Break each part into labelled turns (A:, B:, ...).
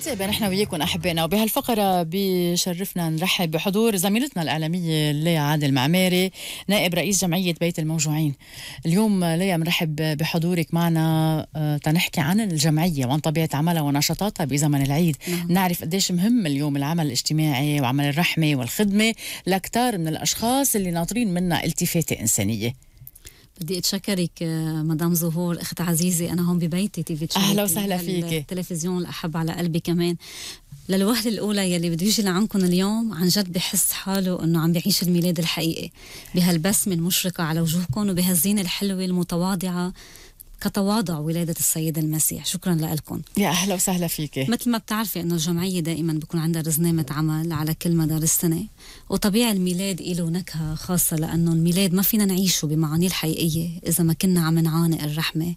A: نتابع نحن وياكم احبائنا وبهالفقره بشرفنا نرحب بحضور زميلتنا الاعلاميه ليا عادل معماري نائب رئيس جمعيه بيت الموجوعين. اليوم ليا بنرحب بحضورك معنا آه، تنحكي عن الجمعيه وعن طبيعه عملها ونشاطاتها بزمن العيد، نعم. نعرف قديش مهم اليوم العمل الاجتماعي وعمل الرحمه والخدمه لكتار من الاشخاص اللي ناطرين
B: منا التفاته انسانيه. بدي اتشكرك آه، مدام زهور اخت عزيزه انا هون ببيتي تي في اهلا وسهلا فيكي التلفزيون الاحب على قلبي كمان للوهلة الأولى يلي بده يجي لعندكم اليوم عن جد بحس حاله إنه عم بيعيش الميلاد الحقيقي بهالبسمة المشرقة على وجوهكم وبهالزينة الحلوة المتواضعة كتواضع ولادة السيد المسيح شكرا لكم
A: يا أهلا وسهلا فيك مثل
B: ما بتعرفي أنه الجمعية دائما بيكون عندها رزنامة عمل على كل مدار السنة وطبيعي الميلاد له نكهة خاصة لأنه الميلاد ما فينا نعيشه بمعانيه الحقيقية إذا ما كنا عم نعانق الرحمة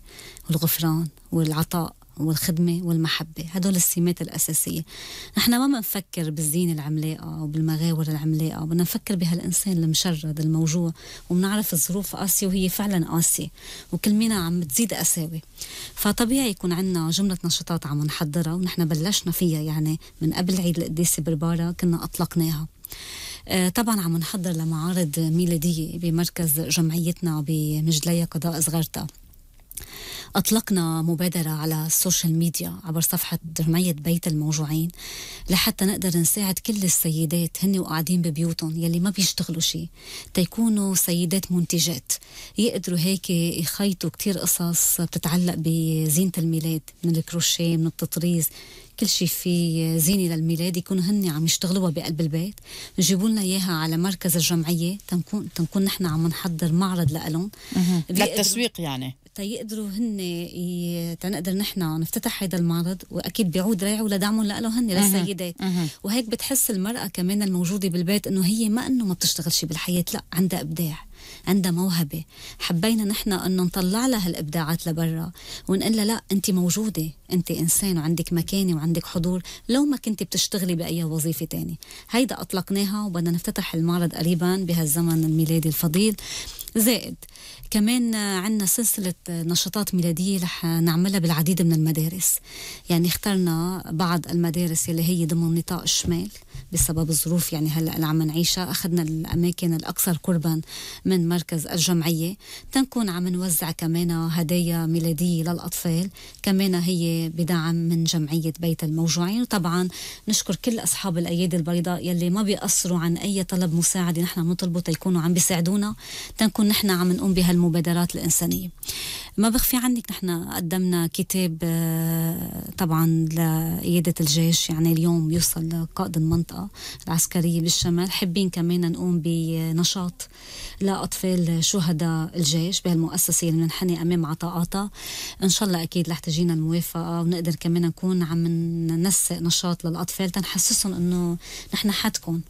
B: والغفران والعطاء والخدمة والمحبة هدول السمات الأساسية نحن ما بنفكر بالزينة العملاقة وبالمغاور العملاقة بدنا نفكر بهالإنسان المشرد الموجوع وبنعرف الظروف قاسية وهي فعلا قاسية وكل منا عم بتزيد قساوي فطبيعي يكون عندنا جملة نشاطات عم نحضرها ونحن بلشنا فيها يعني من قبل عيد القديس بربارة كنا أطلقناها آه، طبعا عم نحضر لمعارض ميلادية بمركز جمعيتنا بمجلية قضاء صغرتها أطلقنا مبادرة على السوشيال ميديا عبر صفحة رمية بيت الموجوعين لحتى نقدر نساعد كل السيدات هن وقاعدين ببيوتهم يلي ما بيشتغلوا شيء تيكونوا سيدات منتجات يقدروا هيك يخيطوا كتير قصص بتتعلق بزينة الميلاد من الكروشيه من التطريز كل شيء فيه زينة للميلاد يكونوا هن عم يشتغلوها بقلب البيت نجيبوا لنا إياها على مركز الجمعية تنكون تنكون نحن عم نحضر معرض لهم للتسويق يعني تيقدروا هن تنقدر نحن نفتتح هذا المعرض واكيد بيعود ريعه لدعمهم هن للسيدات وهيك بتحس المراه كمان الموجوده بالبيت انه هي ما انه ما بتشتغل شيء بالحياه لا عندها ابداع عندها موهبة حبينا نحن أنه نطلع لها هالإبداعات لبرا ونقول لها لا أنت موجودة أنت إنسان وعندك مكانة وعندك حضور لو ما كنت بتشتغلي بأي وظيفة تاني هيدا أطلقناها وبدنا نفتتح المعرض قريبا بهالزمن الميلادي الفضيل زائد كمان عندنا سلسلة نشاطات ميلادية رح نعملها بالعديد من المدارس يعني اخترنا بعض المدارس اللي هي ضمن نطاق الشمال بسبب الظروف يعني هلأ اللي عم نعيشها أخذنا الأماكن الأكثر قربا من مركز الجمعية تنكون عم نوزع كمان هدايا ميلادية للأطفال كمان هي بدعم من جمعية بيت الموجوعين وطبعا نشكر كل أصحاب الأيادي البيضاء يلي ما بيقصروا عن أي طلب مساعدة نحن نطلبه تيكونوا عم بيساعدونا تنكون نحن عم نقوم بهالمبادرات الإنسانية ما بخفي عنك نحن قدمنا كتاب آه، طبعا لقيادة الجيش يعني اليوم يوصل لقائد المنطقة العسكرية بالشمال حابين كمان نقوم بنشاط لأطفال شهداء الجيش بهالمؤسسة اللي منحني أمام عطاءاتها إن شاء الله أكيد رح تجينا الموافقة ونقدر كمان نكون عم ننسق نشاط للأطفال تنحسسهم إنه نحن حدكم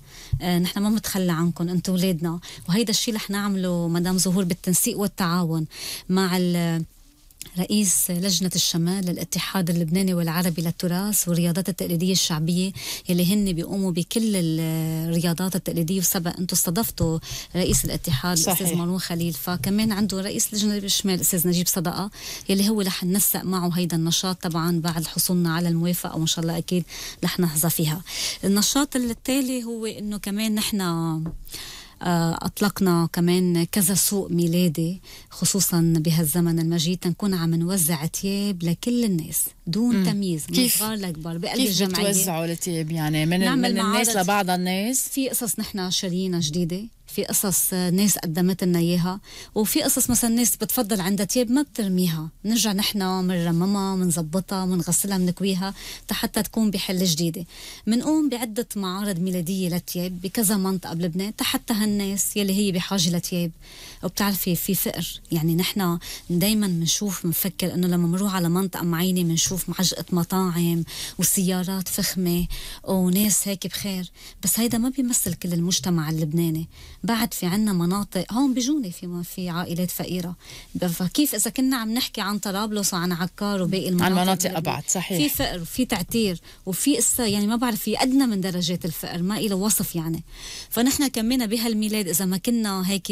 B: آه، نحن ما بنتخلى عنكم انتم اولادنا وهيدا الشيء رح نعمله مدام زهور بالتنسيق والتعاون مع رئيس لجنة الشمال للاتحاد اللبناني والعربي للتراث والرياضات التقليدية الشعبية يلي هن بيقوموا بكل الرياضات التقليدية وسبق أنتم استضفتوا رئيس الاتحاد الأستاذ مروان خليل فكمان عنده رئيس لجنة الشمال الأستاذ نجيب صدقة يلي هو رح ننسق معه هيدا النشاط طبعا بعد حصولنا على الموافقة وإن شاء الله أكيد رح نحظى فيها النشاط التالي هو أنه كمان نحن آه، أطلقنا كمان كذا سوق ميلادي خصوصا بهالزمن المجيد تنكون عم نوزع تياب لكل الناس دون مم. تمييز من صغار لكبار بقلب الجمعية كيف بتوزعوا التياب يعني من, من الناس لبعض الناس في قصص نحن شارينا جديدة في قصص ناس قدمت لنا اياها وفي قصص مثلا ناس بتفضل عندها تياب ما بترميها بنرجع نحن بنرممها بنظبطها بنغسلها بنكويها حتى تكون بحل جديده بنقوم بعده معارض ميلاديه للتياب بكذا منطقه بلبنان حتى هالناس يلي هي بحاجه لتياب وبتعرفي في فقر يعني نحن دائما بنشوف بنفكر انه لما بنروح على منطقه معينه بنشوف معجقه مطاعم وسيارات فخمه وناس هيك بخير بس هيدا ما بيمثل كل المجتمع اللبناني بعد في عنا مناطق هون بجونة في في عائلات فقيرة فكيف إذا كنا عم نحكي عن طرابلس وعن عكار وباقي المناطق عن مناطق أبعد صحيح في فقر وفي تعتير وفي قصة يعني ما بعرف في أدنى من درجات الفقر ما إلى وصف يعني فنحن كمينا بهالميلاد إذا ما كنا هيك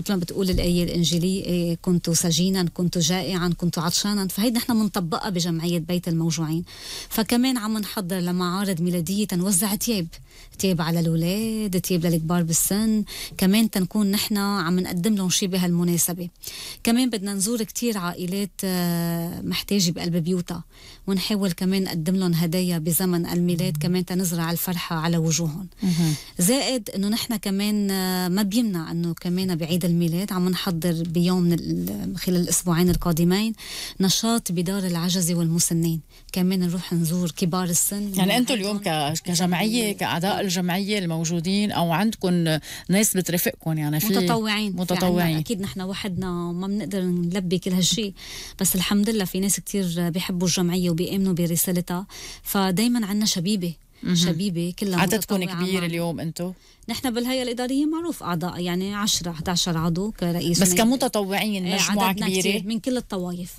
B: مثل ما بتقول الآية الإنجيلية إيه، كنت سجينا كنت جائعا كنت عطشانا فهي نحن بنطبقها بجمعية بيت الموجوعين فكمان عم نحضر لمعارض ميلادية تنوزع تياب تياب على الأولاد تياب للكبار بالسن كمان تنكون نحن عم نقدم لهم شيء بهالمناسبة كمان بدنا نزور كتير عائلات آه، محتاجة بقلب بيوتها ونحاول كمان نقدم لهم هدايا بزمن الميلاد كمان تنزرع الفرحة على وجوههم زائد انه نحن كمان آه، ما بيمنع انه كمان بعيد الميلاد عم نحضر بيوم خلال الاسبوعين القادمين نشاط بدار العجزة والمسنين كمان نروح نزور كبار السن يعني انتم
A: اليوم كجمعية كاعضاء الجمعية الموجودين او عندكم ناس بترافقكم يعني في متطوعين متطوعين اكيد
B: نحن وحدنا ما بنقدر نلبي كل هالشيء بس الحمد لله في ناس كتير بيحبوا الجمعيه وبيامنوا برسالتها فدائما عندنا شبيبه شبيبه كلها عددكم كبير عمان. اليوم انتم نحن بالهيئه الاداريه معروف اعضاء يعني 10 11 عضو كرئيس بس كمتطوعين إيه، مجموعه كبيره من كل الطوائف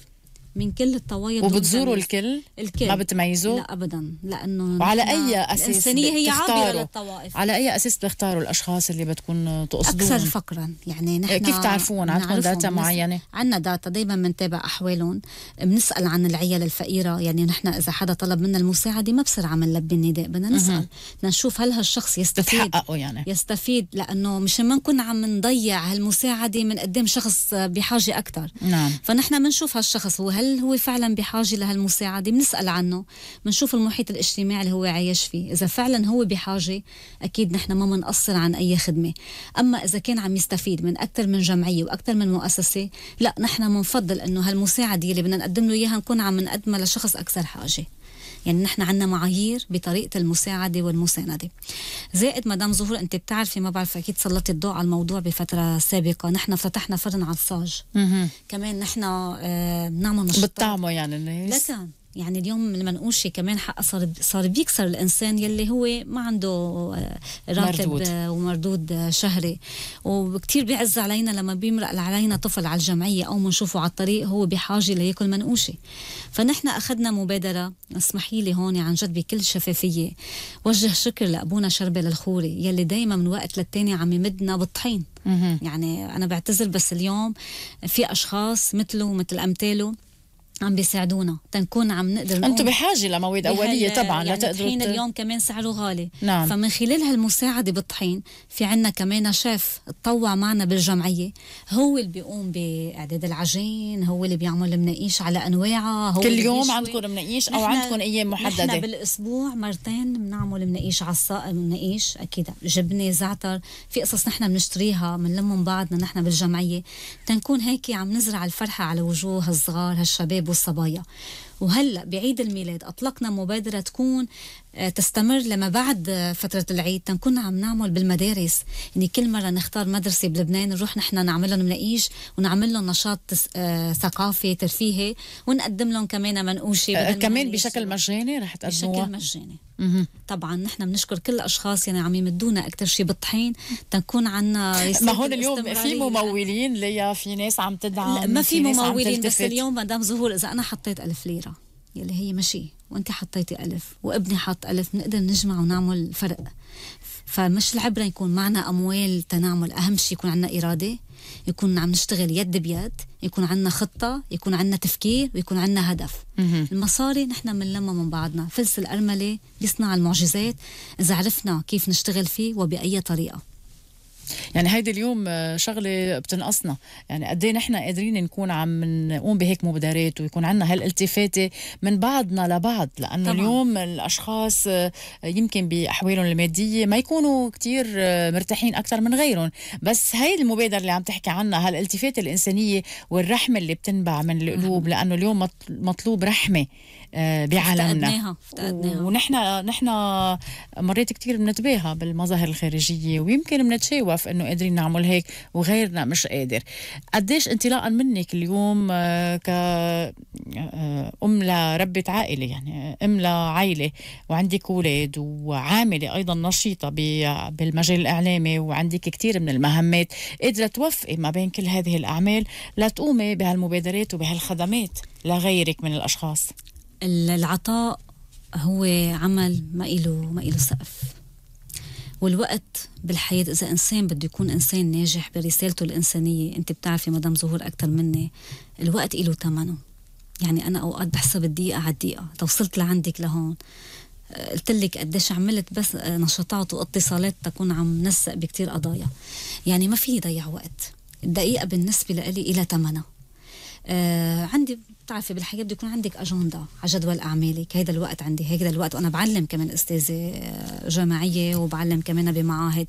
B: من كل الطوايف وبتزوروا الكل؟ الكل ما بتميزوا؟ لا ابدا لانه وعلى اي اساس الانسانيه هي عابره للطوائف على اي اساس بتختاروا الاشخاص اللي بتكون تقصدوهم؟ اكثر فقرا يعني إيه، نحن كيف تعرفون؟ عندكم داتا معينه؟ عندنا داتا دائما بنتابع احوالهم بنسال عن العيال الفقيره يعني نحن اذا حدا طلب منا المساعده ما بصير عم نلبي النداء بدنا نسال بدنا نشوف هل هالشخص يستفيد بتحققوا يعني يستفيد لانه مشان ما نكون عم نضيع هالمساعده من قدام شخص بحاجه اكثر نعم فنحن بنشوف هالشخص هو هل هل هو فعلا بحاجه لهالمساعده بنسال عنه بنشوف المحيط الاجتماعي اللي هو عايش فيه اذا فعلا هو بحاجه اكيد نحن ما بنقصر عن اي خدمه اما اذا كان عم يستفيد من اكثر من جمعيه واكثر من مؤسسه لا نحن بنفضل انه هالمساعده اللي بدنا نقدم له اياها نكون عم نقدمها لشخص اكثر حاجه يعني نحن عندنا معايير بطريقه المساعده والمسانده زائد مدام ظهور انت بتعرفي ما بعرف اكيد سلطت الضوء على الموضوع بفتره سابقه نحن فتحنا فرن عصاج كمان نحن آه، بنعمل نشاطات بتطعمه يعني الناس لكن يعني اليوم المنقوشه كمان حقها صار صار بيكسر الانسان يلي هو ما عنده آه، راتب مردود. ومردود شهري وكثير بيعز علينا لما بيمرق علينا طفل على الجمعيه او بنشوفه على الطريق هو بحاجه لياكل منقوشه فنحن اخذنا مبادره اسمحي لي هون عن جد بكل شفافيه وجه شكر لابونا شربه للخوري يلي دائما من وقت للتاني عم يمدنا بالطحين يعني انا بعتذر بس اليوم في اشخاص مثله ومثل امثاله عم بيساعدونا تنكون عم نقدر انتم بحاجه لمواد اوليه طبعا يعني لتقدروا الطحين اليوم كمان سعره غالي نعم. فمن خلال هالمساعده بالطحين في عنا كمان شيف تطوع معنا بالجمعيه هو اللي بيقوم باعداد العجين هو اللي بيعمل المناقيش على انواعها هو كل يوم عندكم مناقيش او عندكم ايام محدده نحن بالاسبوع مرتين بنعمل مناقيش على الساق مناقيش اكيد جبنه زعتر في قصص نحن بنشتريها بنلمهم بعضنا نحن بالجمعيه تنكون هيك عم نزرع الفرحه على وجوه الصغار هالشباب الشباب والصبايا وهلا بعيد الميلاد اطلقنا مبادره تكون آه، تستمر لما بعد فترة العيد تنكون عم نعمل بالمدارس يعني كل مرة نختار مدرسة بلبنان نروح نحن نعمل لهم نقيش ونعمل لهم نشاط آه، ثقافي ترفيهي ونقدم لهم كمان منقوشة آه، كمان بشكل مجاني رح تقدموها بشكل مجاني طبعا نحن بنشكر كل الاشخاص يعني عم يمدونا اكثر شيء بالطحين تنكون عنا ما هون اليوم في ممولين ليا في ناس عم تدعم لا ما في, في ممولين بس اليوم مدام ظهور اذا انا حطيت ألف ليره يلي هي مشي وانت حطيتي ألف وابني حط ألف بنقدر نجمع ونعمل فرق فمش العبرة يكون معنا أموال تنعمل أهم شيء يكون عنا إرادة يكون عم نشتغل يد بيد يكون عنا خطة يكون عنا تفكير ويكون عنا هدف المصاري نحن من لما من بعضنا فلس الأرملة بيصنع المعجزات إذا عرفنا كيف نشتغل فيه وبأي طريقة يعني هيدي اليوم آه،
A: شغله بتنقصنا يعني قد ايه نحن قادرين نكون عم نقوم بهيك مبادرات ويكون عندنا هالالتفاته من بعضنا لبعض لانه طبعا. اليوم الاشخاص آه، يمكن باحوالهم الماديه ما يكونوا كتير آه، مرتاحين اكثر من غيرهم بس هاي المبادره اللي عم تحكي عنها هالالتفاته الانسانيه والرحمه اللي بتنبع من القلوب لانه اليوم مطلوب رحمه آه، بعالمنا افتقدناها افتقدناها ونحن نحن مريت كثير بنتباهى بالمظاهر الخارجيه ويمكن بنتشاوف انه قادرين نعمل هيك وغيرنا مش قادر قديش انطلاقا منك اليوم آه، ك آه، ام لربة عائله يعني ام لعائله وعندك اولاد وعامله ايضا نشيطه بالمجال الاعلامي وعندك كثير من المهمات قادره توفقي ما بين كل هذه الاعمال لتقومي بهالمبادرات وبهالخدمات لغيرك
B: من الاشخاص العطاء هو عمل ما إله ما إله سقف والوقت بالحياة إذا إنسان بده يكون إنسان ناجح برسالته الإنسانية أنت بتعرفي مدام ظهور أكثر مني الوقت إله ثمنه يعني أنا أوقات بحسب الدقيقة على الدقيقة توصلت لعندك لهون آه، قلت لك قديش عملت بس آه، نشاطات واتصالات تكون عم نسق بكتير قضايا يعني ما في ضيع وقت الدقيقة بالنسبة لإلي إلى ثمنها آه عندي بتعرفي بالحياه بده يكون عندك اجنده على جدول اعمالك هيدا الوقت عندي هيدا الوقت وانا بعلم كمان استاذه آه، جامعيه وبعلم كمان بمعاهد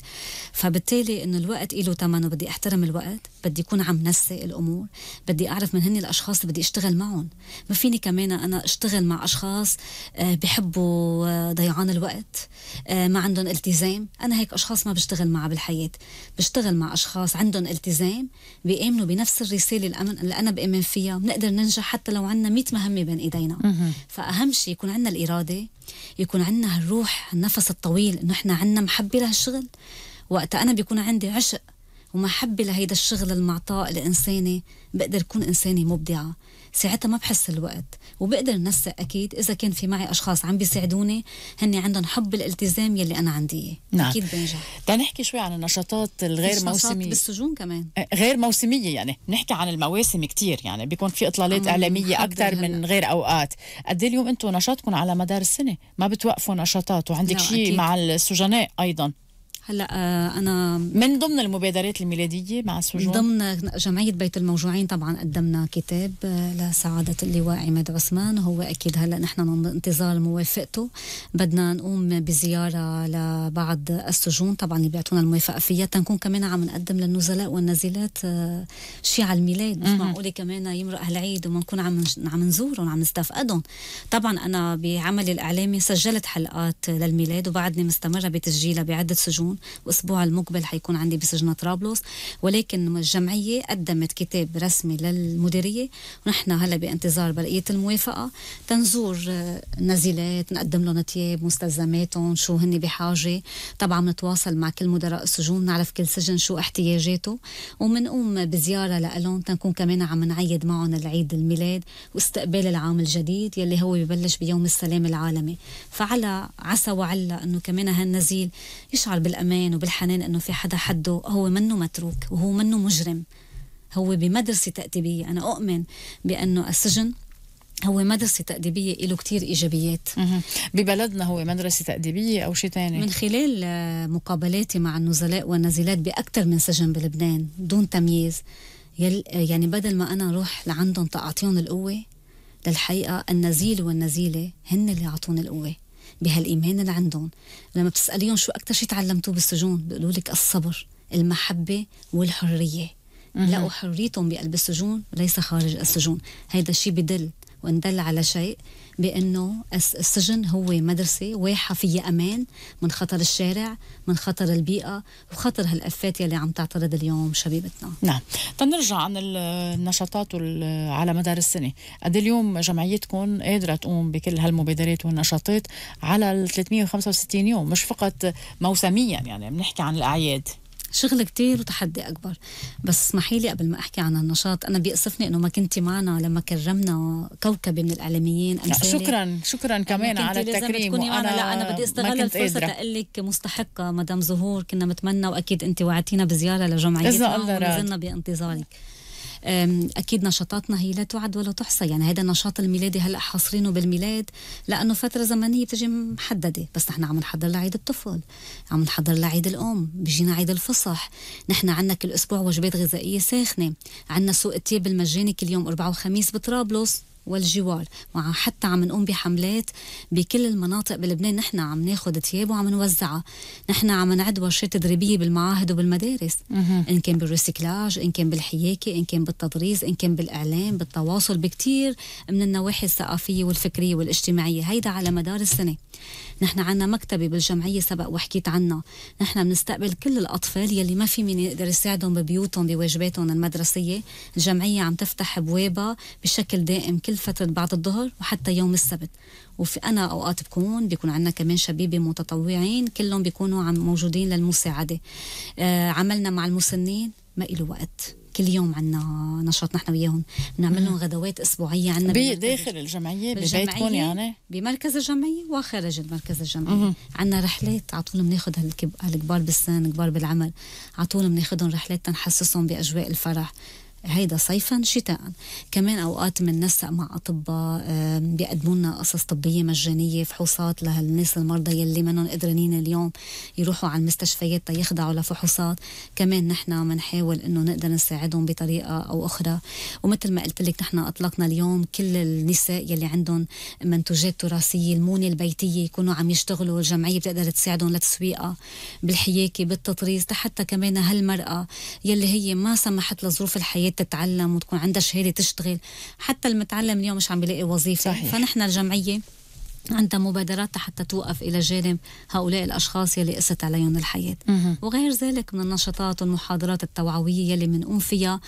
B: فبالتالي انه الوقت له ثمن وبدي احترم الوقت بدي أكون عم نسق الأمور بدي أعرف من هن الأشخاص اللي بدي أشتغل معهم ما فيني كمان أنا أشتغل مع أشخاص آه، بحبوا آه، ضيعان الوقت آه، ما عندهم التزام أنا هيك أشخاص ما بشتغل معها بالحياة بشتغل مع أشخاص عندهم التزام بيآمنوا بنفس الرسالة اللي أنا بآمن فيها بنقدر ننجح حتى لو عندنا 100 مهمة بين إيدينا فأهم شيء يكون عندنا الإرادة يكون عندنا هالروح النفس الطويل إنه إحنا عندنا محبة لهالشغل وقتها أنا بيكون عندي عشق ومحبة لهيدا الشغل المعطاء الإنساني بقدر كون إنسانة مبدعة ساعتها ما بحس الوقت وبقدر نسق أكيد إذا كان في معي أشخاص عم بيساعدوني هن عندهم حب الالتزام يلي أنا عندي نعم. أكيد بنجح تنحكي شوي عن النشاطات الغير موسمية بالسجون كمان
A: غير موسمية يعني نحكي عن المواسم كتير يعني بيكون في إطلالات إعلامية أكثر من غير أوقات قد إيه اليوم أنتم نشاطكم على مدار السنة ما بتوقفوا نشاطات وعندك شيء مع السجناء أيضا هلا آه،
B: انا من
A: ضمن المبادرات الميلاديه مع السجون
B: ضمن جمعيه بيت الموجوعين طبعا قدمنا كتاب آه، لسعاده اللواء عماد عثمان هو اكيد هلا نحن بانتظار موافقته بدنا نقوم بزياره لبعض السجون طبعا اللي بيعطونا الموافقه فيها تنكون كمان عم نقدم للنزلاء والنازلات آه، شيء على الميلاد مش معقوله كمان يمرق هالعيد وما نكون عم عم نزورهم عم نستفقدهم طبعا انا بعملي الاعلامي سجلت حلقات للميلاد وبعدني مستمره بتسجيلها بعده سجون اليوم والاسبوع المقبل حيكون عندي بسجن طرابلس ولكن الجمعيه قدمت كتاب رسمي للمديريه ونحن هلا بانتظار بلقية الموافقه تنزور آه، نزيلات نقدم لهم ثياب مستلزماتهم شو هن بحاجه طبعا نتواصل مع كل مدراء السجون نعرف كل سجن شو احتياجاته ومنقوم بزياره لالون تنكون كمان عم نعيد معهم العيد الميلاد واستقبال العام الجديد يلي هو ببلش بيوم السلام العالمي فعلى عسى وعلى انه كمان هالنزيل يشعر بالامان بالامان وبالحنان انه في حدا حده هو منه متروك وهو منه مجرم هو بمدرسة تأديبية أنا أؤمن بأنه السجن هو مدرسة تأديبية له كتير إيجابيات ببلدنا هو مدرسة تأديبية أو شيء تاني من خلال آه، مقابلاتي مع النزلاء والنزلات بأكثر من سجن بلبنان دون تمييز آه، يعني بدل ما أنا أروح لعندهم تعطيهم القوة للحقيقة النزيل والنزيلة هن اللي أعطوني القوة بهالايمان اللي عندهم لما بتساليهم شو اكثر شيء تعلمتوه بالسجون بيقولوا لك الصبر المحبه والحريه لقوا حريتهم بقلب السجون ليس خارج السجون هيدا الشيء بدل وندل على شيء بانه السجن هو مدرسه واحه فيها امان من خطر الشارع من خطر البيئه وخطر هالافات يلي عم تعترض اليوم شبيبتنا
A: نعم تنرجع عن النشاطات على مدار السنه قد اليوم جمعيتكم قادره تقوم بكل هالمبادرات والنشاطات على ال 365 يوم مش
B: فقط موسميا يعني بنحكي عن الاعياد شغل كتير وتحدي أكبر بس اسمحي لي قبل ما أحكي عن النشاط أنا بيأسفني أنه ما كنتي معنا لما كرمنا كوكبة من الإعلاميين لا شكرا شكرا كمان على التكريم وأنا معنا. لا أنا بدي استغل الفرصة لك مستحقة مدام زهور كنا متمنى وأكيد أنت وعدتينا بزيارة لجمعيتنا ونزلنا بانتظارك اكيد نشاطاتنا هي لا تعد ولا تحصى يعني هذا النشاط الميلادي هلا حاصرينه بالميلاد لانه فتره زمنيه بتجي محدده بس نحن عم نحضر لعيد الطفل عم نحضر لعيد الام بيجينا عيد الفصح نحن عندنا كل اسبوع وجبات غذائيه ساخنه عندنا سوق التياب المجاني كل يوم اربعه وخميس بطرابلس والجوار وحتى عم نقوم بحملات بكل المناطق بلبنان نحن عم ناخذ ثياب وعم نوزعها نحن عم نعد ورشات تدريبيه بالمعاهد وبالمدارس ان كان بالريسيكلاج ان كان بالحياكه ان كان بالتضريس ان كان بالاعلام بالتواصل بكثير من النواحي الثقافيه والفكريه والاجتماعيه هيدا على مدار السنه نحن عنا مكتبة بالجمعية سبق وحكيت عنها نحن بنستقبل كل الأطفال يلي ما في من يقدر يساعدهم ببيوتهم بواجباتهم المدرسية الجمعية عم تفتح أبوابها بشكل دائم كل كل فترة بعد الظهر وحتى يوم السبت وفي أنا أوقات بكون بيكون عندنا كمان شبيبة متطوعين كلهم بيكونوا عم موجودين للمساعدة آه عملنا مع المسنين ما له وقت كل يوم عنا نشاط نحن وياهم بنعمل لهم غدوات اسبوعيه عنا بداخل
A: الجمعيه ببيتكم يعني
B: بمركز الجمعيه وخارج المركز الجمعيه عنا رحلات على طول بناخذ هالكبار بالسن كبار بالعمل على طول بناخذهم رحلات تنحسسهم باجواء الفرح هيدا صيفا شتاء كمان اوقات بننسق مع اطباء بيقدموا لنا قصص طبيه مجانيه فحوصات لهالناس المرضى يلي منهم قدرانين اليوم يروحوا على المستشفيات تيخضعوا لفحوصات كمان نحن بنحاول انه نقدر نساعدهم بطريقه او اخرى ومثل ما قلت لك نحن اطلقنا اليوم كل النساء يلي عندهم منتوجات تراثيه المونه البيتيه يكونوا عم يشتغلوا الجمعيه بتقدر تساعدهم لتسويقها بالحياكه بالتطريز حتى كمان هالمراه يلي هي ما سمحت لظروف الحياه تتعلم وتكون عندها شهاده تشتغل حتى المتعلم اليوم مش عم بيلاقي وظيفه صحيح. فنحن الجمعيه عندها مبادرات حتى توقف إلى جانب هؤلاء الأشخاص يلي قست عليهم الحياة مه. وغير ذلك من النشاطات والمحاضرات التوعوية يلي بنقوم فيها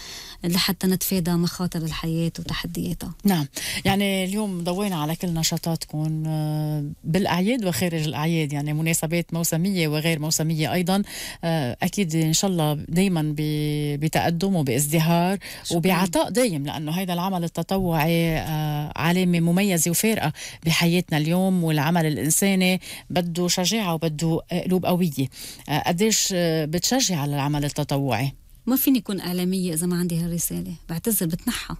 B: لحتى نتفادى مخاطر الحياة وتحدياتها نعم يعني
A: اليوم ضوينا على كل نشاطاتكم آه، بالأعياد وخارج الأعياد يعني مناسبات موسمية وغير موسمية أيضا آه، أكيد إن شاء الله دايما بتقدم وبازدهار وبعطاء دايم لأنه هذا العمل التطوعي آه، علامة مميزة وفارقة بحياتنا اليوم اليوم والعمل الإنساني بده شجاعة وبده قلوب قوية آه، قديش آه، بتشجع على العمل التطوعي؟
B: ما فيني أكون إعلامية إذا ما عندي هالرسالة بعتذر بتنحى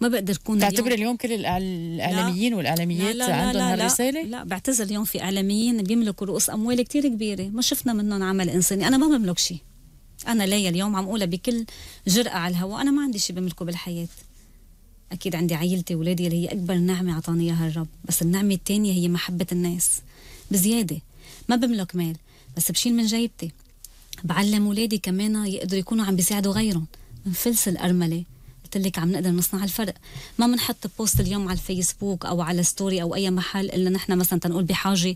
B: ما بقدر كون اليوم اليوم, اليوم كل الاعلاميين والاعلاميات لا لا لا عندهم هالرساله؟ لا, لا بعتذر اليوم في اعلاميين بيملكوا رؤوس اموال كثير كبيره، ما شفنا منهم عمل انساني، انا ما بملك شيء. انا ليا اليوم عم اقولها بكل جرأة على الهواء، انا ما عندي شيء بملكه بالحياه. اكيد عندي عائلتي واولادي اللي هي اكبر نعمه اعطاني اياها الرب بس النعمه الثانيه هي محبه الناس بزياده ما بملك مال بس بشيل من جيبتي بعلم اولادي كمان يقدروا يكونوا عم بيساعدوا غيرهم فلس الارمله قلت لك عم نقدر نصنع الفرق ما بنحط بوست اليوم على الفيسبوك او على ستوري او اي محل الا نحن مثلا تنقول بحاجه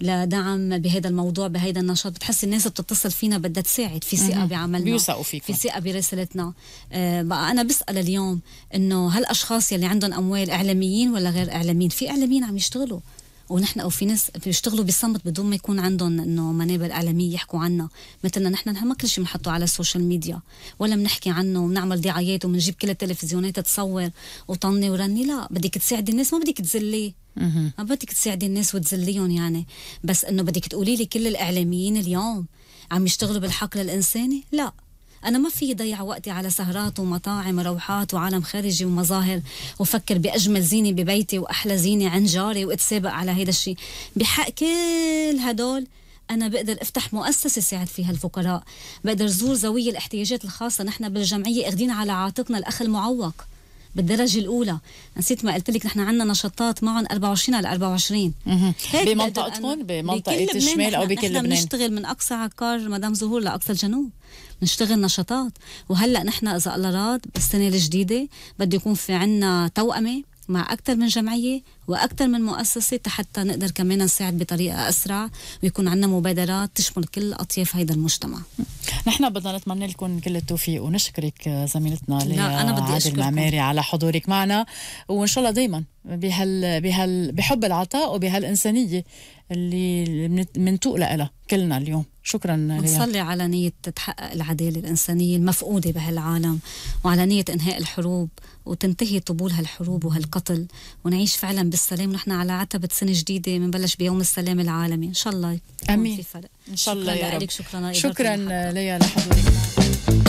B: لدعم بهذا الموضوع بهذا النشاط بتحس الناس بتتصل فينا بدها تساعد في ثقه بعملنا بيوثقوا فيك في ثقه برسالتنا آه بقى انا بسال اليوم انه هالاشخاص يلي عندهم اموال اعلاميين ولا غير اعلاميين في اعلاميين عم يشتغلوا ونحن او في ناس بيشتغلوا بالصمت بدون ما يكون عندهم انه منابر اعلاميه يحكوا عنا مثلنا نحن ما كل شيء بنحطه على السوشيال ميديا ولا بنحكي عنه وبنعمل دعايات وبنجيب كل التلفزيونات تصور وطني ورني لا بدك تساعدي الناس ما بدك تزلي ما بدك تساعدي الناس وتزليهم يعني بس انه بدك تقولي لي كل الاعلاميين اليوم عم يشتغلوا بالحقل الانساني لا أنا ما في ضيع وقتي على سهرات ومطاعم وروحات وعالم خارجي ومظاهر وفكر بأجمل زينة ببيتي وأحلى زينة عند جاري وأتسابق على هيدا الشيء بحق كل هدول أنا بقدر أفتح مؤسسة ساعد فيها الفقراء بقدر زور ذوي الاحتياجات الخاصة نحن بالجمعية أخدين على عاتقنا الأخ المعوق بالدرجة الأولى نسيت ما قلت لك نحن عندنا نشاطات معهم 24 على 24 بمنطقتكم بمنطقة الشمال أو بكل لبنان نحن بنشتغل من أقصى عكار مدام زهور لأقصى الجنوب نشتغل نشاطات وهلا نحن اذا الله راد بالسنه الجديده بده يكون في عنا توأمه مع اكثر من جمعيه واكثر من مؤسسه حتى نقدر كمان نساعد بطريقه اسرع ويكون عندنا مبادرات تشمل كل اطياف هذا المجتمع
A: نحن بدنا نتمنى لكم كل التوفيق ونشكرك زميلتنا لا انا بدي اشكرك المعماري على حضورك معنا وان شاء الله دائما بهال بهال بحب العطاء وبهالانسانيه اللي منتوق لها كلنا اليوم شكرا نصلي
B: على نية تتحقق العدالة الإنسانية المفقودة بهالعالم وعلى نية إنهاء الحروب وتنتهي طبول هالحروب وهالقتل ونعيش فعلا بالسلام نحن على عتبة سنة جديدة بنبلش بيوم السلام العالمي إن شاء الله أمين في فرق إن شاء الله يا رب شكرا ليا لحضورك